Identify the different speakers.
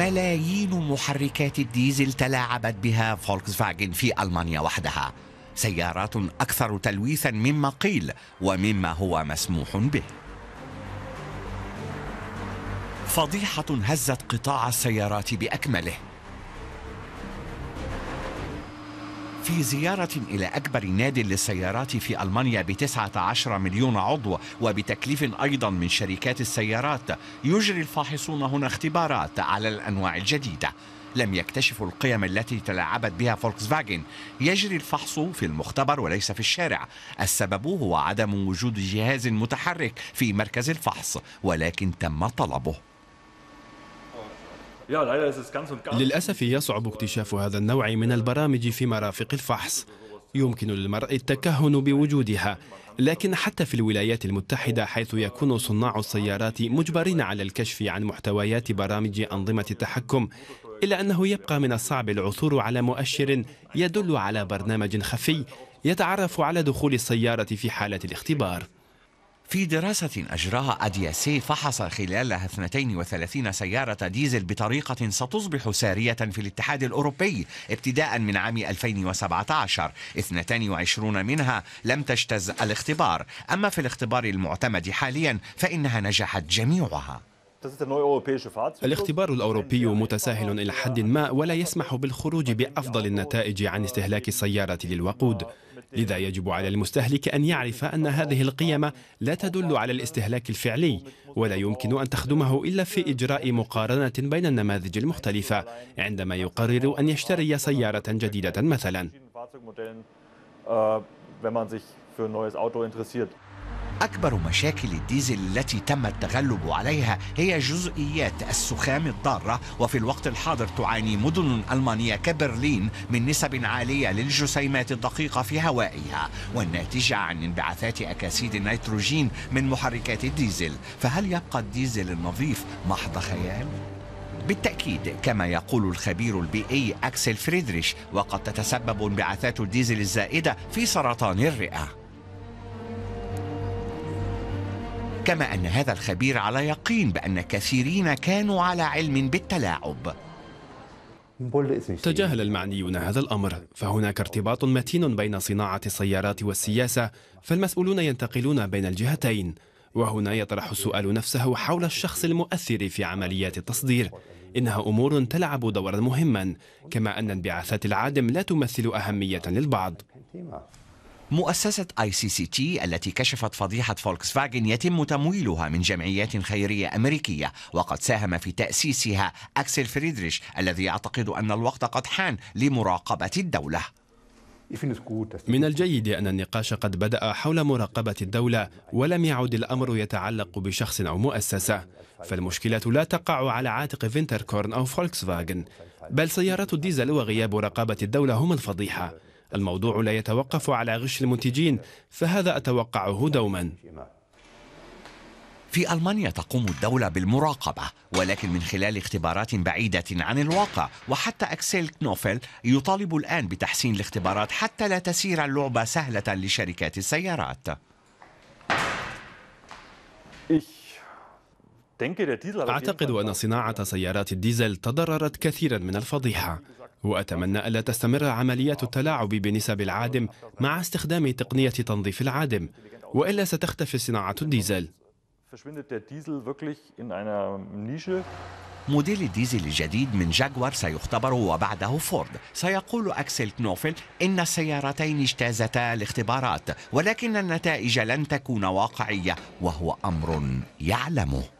Speaker 1: ملايين محركات الديزل تلاعبت بها فولكس فاجن في ألمانيا وحدها سيارات أكثر تلويثا مما قيل ومما هو مسموح به فضيحة هزت قطاع السيارات بأكمله في زيارة إلى أكبر ناد للسيارات في ألمانيا بتسعة عشر مليون عضو وبتكليف أيضا من شركات السيارات يجري الفاحصون هنا اختبارات على الأنواع الجديدة لم يكتشفوا القيم التي تلاعبت بها فولكس فاجن يجري الفحص في المختبر وليس في الشارع السبب هو عدم وجود جهاز متحرك في مركز الفحص ولكن تم طلبه
Speaker 2: للأسف يصعب اكتشاف هذا النوع من البرامج في مرافق الفحص يمكن للمرء التكهن بوجودها لكن حتى في الولايات المتحدة حيث يكون صناع السيارات مجبرين على الكشف عن محتويات برامج أنظمة التحكم إلا أنه يبقى من الصعب العثور على مؤشر يدل على برنامج خفي يتعرف على دخول السيارة في حالة الاختبار في دراسة أجراها أدياسي فحص خلالها 32 سيارة ديزل
Speaker 1: بطريقة ستصبح سارية في الاتحاد الأوروبي ابتداء من عام 2017 22 منها لم تجتز الاختبار أما في الاختبار المعتمد
Speaker 2: حاليا فإنها نجحت جميعها الاختبار الأوروبي متساهل إلى حد ما ولا يسمح بالخروج بأفضل النتائج عن استهلاك السيارة للوقود لذا يجب على المستهلك أن يعرف أن هذه القيم لا تدل على الاستهلاك الفعلي ولا يمكن أن تخدمه إلا في إجراء مقارنة بين النماذج المختلفة عندما يقرر أن يشتري سيارة جديدة مثلا. أكبر مشاكل
Speaker 1: الديزل التي تم التغلب عليها هي جزئيات السخام الضارة وفي الوقت الحاضر تعاني مدن ألمانية كبرلين من نسب عالية للجسيمات الدقيقة في هوائها والناتجة عن انبعاثات أكاسيد النيتروجين من محركات الديزل فهل يبقى الديزل النظيف محض خيال؟ بالتأكيد كما يقول الخبير البيئي أكسل فريدريش وقد تتسبب انبعاثات الديزل الزائدة في سرطان الرئة
Speaker 2: كما أن هذا الخبير على يقين بأن كثيرين كانوا على علم بالتلاعب تجاهل المعنيون هذا الأمر فهناك ارتباط متين بين صناعة السيارات والسياسة فالمسؤولون ينتقلون بين الجهتين وهنا يطرح السؤال نفسه حول الشخص المؤثر في عمليات التصدير إنها أمور تلعب دورا مهما كما أن انبعاثات العادم لا تمثل أهمية للبعض مؤسسة اي سي سي تي التي كشفت فضيحة فولكس فاجن
Speaker 1: يتم تمويلها من جمعيات خيرية أمريكية وقد ساهم في تأسيسها أكسل
Speaker 2: فريدريش الذي يعتقد أن الوقت قد حان لمراقبة الدولة من الجيد أن النقاش قد بدأ حول مراقبة الدولة ولم يعد الأمر يتعلق بشخص أو مؤسسة فالمشكلة لا تقع على عاتق فينتركورن أو فولكس فاجن بل سيارات الديزل وغياب رقابة الدولة هم الفضيحة الموضوع لا يتوقف على غش المنتجين فهذا أتوقعه دوما في ألمانيا تقوم الدولة بالمراقبة ولكن من خلال اختبارات
Speaker 1: بعيدة عن الواقع وحتى أكسيل كنوفل يطالب الآن بتحسين الاختبارات حتى
Speaker 2: لا تسير اللعبة سهلة لشركات السيارات أعتقد أن صناعة سيارات الديزل تضررت كثيرا من الفضيحة وأتمنى ألا تستمر عمليات التلاعب بنسب العادم مع استخدام تقنية تنظيف العادم وإلا ستختفي صناعة الديزل موديل الديزل
Speaker 1: الجديد من جاكوار سيختبر وبعده فورد سيقول أكسل كنوفل إن السيارتين اجتازتا الاختبارات ولكن النتائج لن تكون واقعية وهو
Speaker 2: أمر يعلمه